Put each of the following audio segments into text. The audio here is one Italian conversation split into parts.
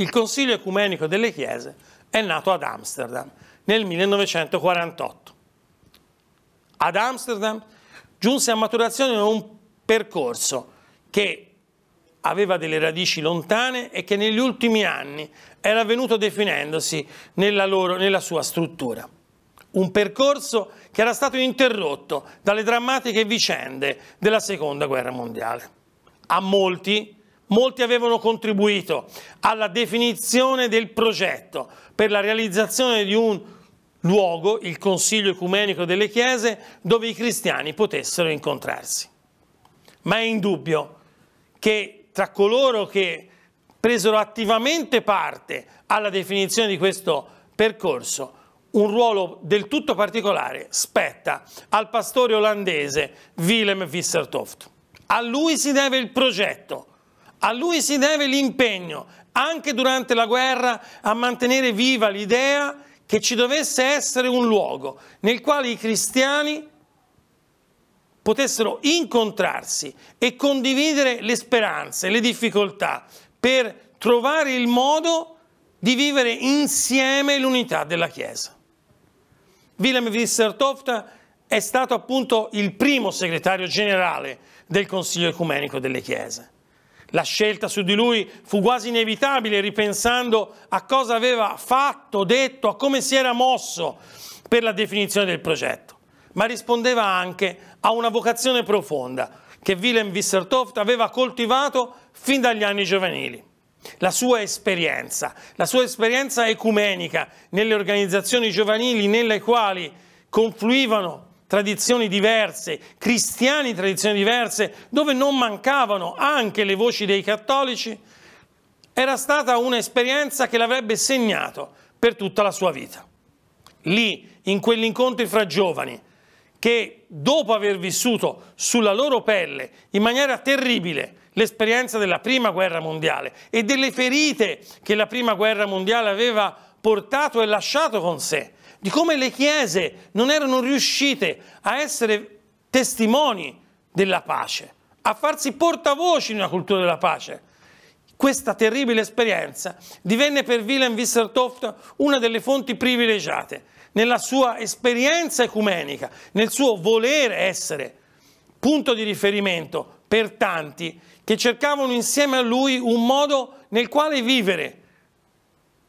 il Consiglio Ecumenico delle Chiese è nato ad Amsterdam nel 1948. Ad Amsterdam giunse a maturazione un percorso che aveva delle radici lontane e che negli ultimi anni era venuto definendosi nella, loro, nella sua struttura. Un percorso che era stato interrotto dalle drammatiche vicende della Seconda Guerra Mondiale. A molti, molti avevano contribuito alla definizione del progetto per la realizzazione di un luogo, il Consiglio Ecumenico delle Chiese, dove i cristiani potessero incontrarsi. Ma è indubbio che tra coloro che presero attivamente parte alla definizione di questo percorso, un ruolo del tutto particolare spetta al pastore olandese Willem Vissertoft. A lui si deve il progetto a lui si deve l'impegno, anche durante la guerra, a mantenere viva l'idea che ci dovesse essere un luogo nel quale i cristiani potessero incontrarsi e condividere le speranze, le difficoltà, per trovare il modo di vivere insieme l'unità della Chiesa. Willem Wissertoft è stato appunto il primo segretario generale del Consiglio Ecumenico delle Chiese. La scelta su di lui fu quasi inevitabile ripensando a cosa aveva fatto, detto, a come si era mosso per la definizione del progetto, ma rispondeva anche a una vocazione profonda che Willem Wissertoft aveva coltivato fin dagli anni giovanili. La sua esperienza, la sua esperienza ecumenica nelle organizzazioni giovanili nelle quali confluivano tradizioni diverse, cristiani di tradizioni diverse, dove non mancavano anche le voci dei cattolici, era stata un'esperienza che l'avrebbe segnato per tutta la sua vita. Lì, in quell'incontro fra giovani, che dopo aver vissuto sulla loro pelle in maniera terribile l'esperienza della Prima Guerra Mondiale e delle ferite che la Prima Guerra Mondiale aveva portato e lasciato con sé, di come le chiese non erano riuscite a essere testimoni della pace, a farsi portavoci in una cultura della pace. Questa terribile esperienza divenne per Willem Wissertoft una delle fonti privilegiate nella sua esperienza ecumenica, nel suo volere essere punto di riferimento per tanti che cercavano insieme a lui un modo nel quale vivere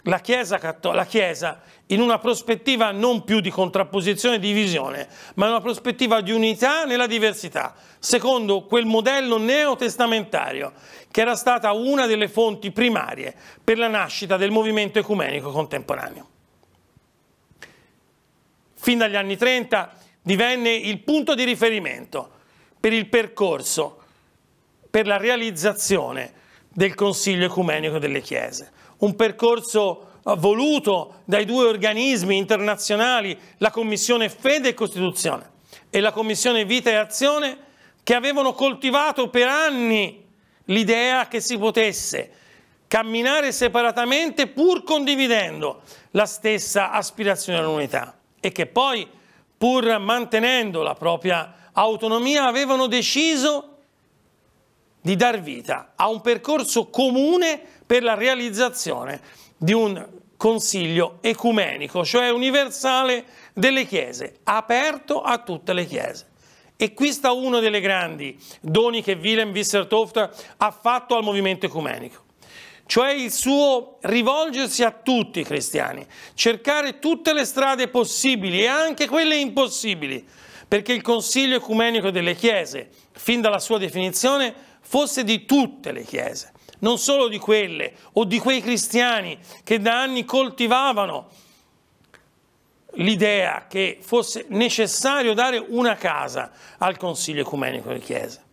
la Chiesa, la Chiesa, in una prospettiva non più di contrapposizione e divisione, ma in una prospettiva di unità nella diversità, secondo quel modello neotestamentario che era stata una delle fonti primarie per la nascita del movimento ecumenico contemporaneo. Fin dagli anni 30 divenne il punto di riferimento per il percorso, per la realizzazione del Consiglio ecumenico delle Chiese un percorso eh, voluto dai due organismi internazionali, la Commissione Fede e Costituzione e la Commissione Vita e Azione, che avevano coltivato per anni l'idea che si potesse camminare separatamente pur condividendo la stessa aspirazione all'unità e che poi, pur mantenendo la propria autonomia, avevano deciso di dar vita a un percorso comune per la realizzazione di un consiglio ecumenico, cioè universale delle chiese, aperto a tutte le chiese. E qui sta uno dei grandi doni che Willem Wissertoft ha fatto al movimento ecumenico, cioè il suo rivolgersi a tutti i cristiani, cercare tutte le strade possibili e anche quelle impossibili, perché il Consiglio Ecumenico delle Chiese, fin dalla sua definizione, fosse di tutte le chiese, non solo di quelle o di quei cristiani che da anni coltivavano l'idea che fosse necessario dare una casa al Consiglio Ecumenico delle Chiese.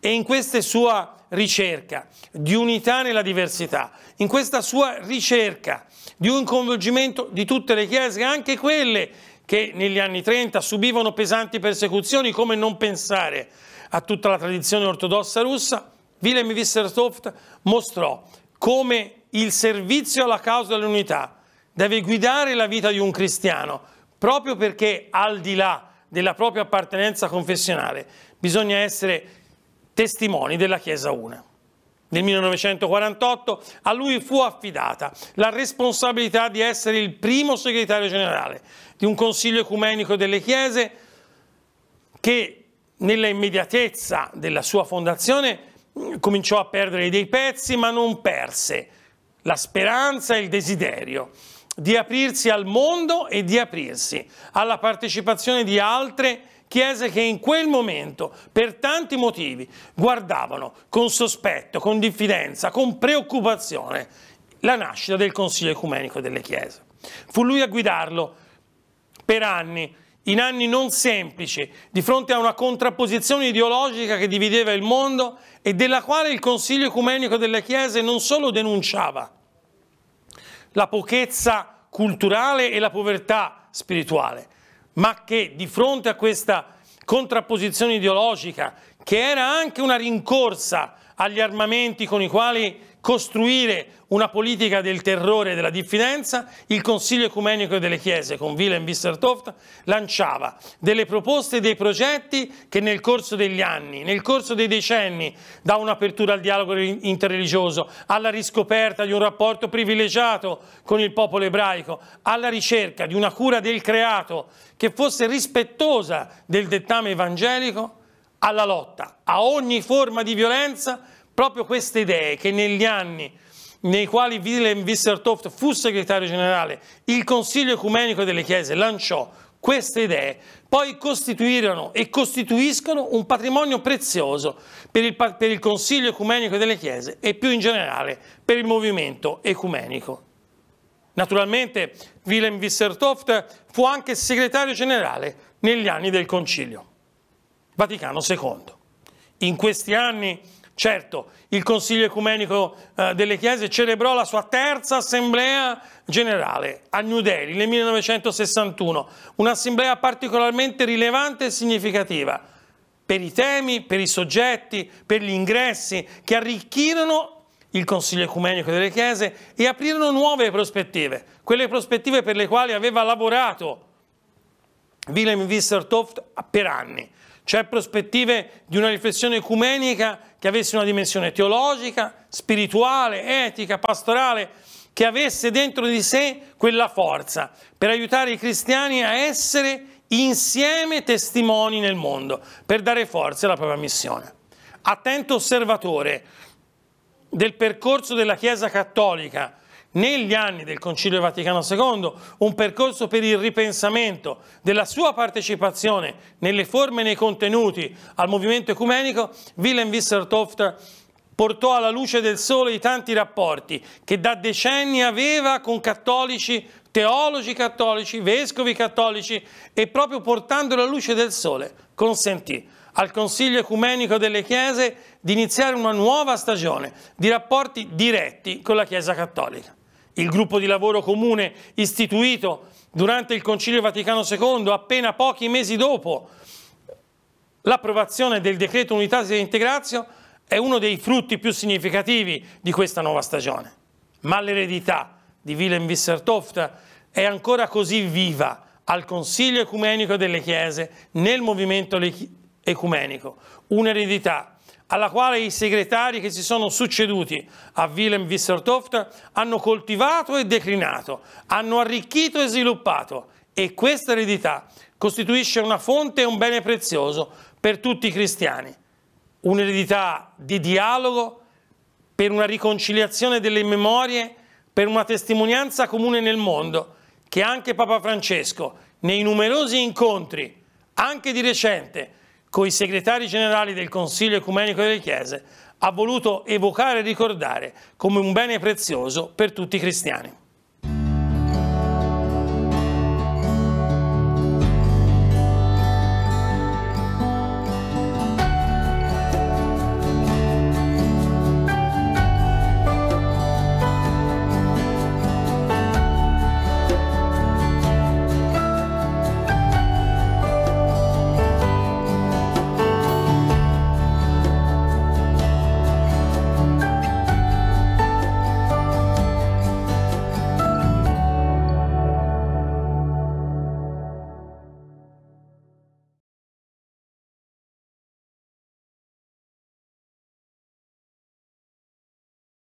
E in questa sua ricerca di unità nella diversità, in questa sua ricerca di un coinvolgimento di tutte le Chiese, anche quelle che negli anni 30 subivano pesanti persecuzioni, come non pensare a tutta la tradizione ortodossa russa, Wilhelm Wisserstoft mostrò come il servizio alla causa dell'unità deve guidare la vita di un cristiano, proprio perché al di là della propria appartenenza confessionale bisogna essere testimoni della Chiesa una. Nel 1948 a lui fu affidata la responsabilità di essere il primo segretario generale di un consiglio ecumenico delle Chiese che nella immediatezza della sua fondazione mm, cominciò a perdere dei pezzi, ma non perse la speranza e il desiderio di aprirsi al mondo e di aprirsi alla partecipazione di altre chiese che in quel momento, per tanti motivi, guardavano con sospetto, con diffidenza, con preoccupazione la nascita del Consiglio Ecumenico delle Chiese. Fu lui a guidarlo per anni in anni non semplici, di fronte a una contrapposizione ideologica che divideva il mondo e della quale il Consiglio Ecumenico delle Chiese non solo denunciava la pochezza culturale e la povertà spirituale, ma che di fronte a questa contrapposizione ideologica, che era anche una rincorsa agli armamenti con i quali costruire una politica del terrore e della diffidenza, il Consiglio Ecumenico delle Chiese con Willem Wissertoft lanciava delle proposte e dei progetti che nel corso degli anni, nel corso dei decenni, da un'apertura al dialogo interreligioso, alla riscoperta di un rapporto privilegiato con il popolo ebraico, alla ricerca di una cura del creato che fosse rispettosa del dettame evangelico, alla lotta a ogni forma di violenza proprio queste idee che negli anni nei quali Wilhelm Wissertoft fu segretario generale, il Consiglio Ecumenico delle Chiese lanciò queste idee, poi costituirono e costituiscono un patrimonio prezioso per il, per il Consiglio Ecumenico delle Chiese e più in generale per il movimento ecumenico. Naturalmente Wilhelm Wissertoft fu anche segretario generale negli anni del Concilio. Vaticano II. In questi anni Certo, il Consiglio Ecumenico eh, delle Chiese celebrò la sua terza assemblea generale a New Delhi nel 1961, un'assemblea particolarmente rilevante e significativa per i temi, per i soggetti, per gli ingressi che arricchirono il Consiglio Ecumenico delle Chiese e aprirono nuove prospettive, quelle prospettive per le quali aveva lavorato Willem Wissertoft per anni, cioè prospettive di una riflessione ecumenica che avesse una dimensione teologica, spirituale, etica, pastorale, che avesse dentro di sé quella forza per aiutare i cristiani a essere insieme testimoni nel mondo, per dare forza alla propria missione. Attento osservatore del percorso della Chiesa Cattolica negli anni del Concilio Vaticano II un percorso per il ripensamento della sua partecipazione nelle forme e nei contenuti al movimento ecumenico, Willem Wissertofter portò alla luce del sole i tanti rapporti che da decenni aveva con cattolici, teologi cattolici, vescovi cattolici e proprio portando la luce del sole consentì al Consiglio Ecumenico delle Chiese di iniziare una nuova stagione di rapporti diretti con la Chiesa Cattolica. Il gruppo di lavoro comune istituito durante il Concilio Vaticano II, appena pochi mesi dopo l'approvazione del decreto Unitas di Integrazio, è uno dei frutti più significativi di questa nuova stagione. Ma l'eredità di Willem Wissertoft è ancora così viva al Consiglio Ecumenico delle Chiese, nel movimento ecumenico, un'eredità alla quale i segretari che si sono succeduti a Willem Wissertoft hanno coltivato e declinato, hanno arricchito e sviluppato e questa eredità costituisce una fonte e un bene prezioso per tutti i cristiani, un'eredità di dialogo per una riconciliazione delle memorie, per una testimonianza comune nel mondo che anche Papa Francesco nei numerosi incontri, anche di recente, con i segretari generali del Consiglio Ecumenico delle Chiese, ha voluto evocare e ricordare come un bene prezioso per tutti i cristiani.